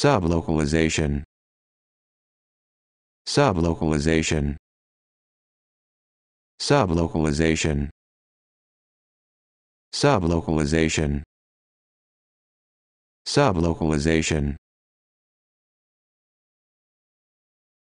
Sublocalization. Sublocalization. Sublocalization. Sublocalization. Sublocalization.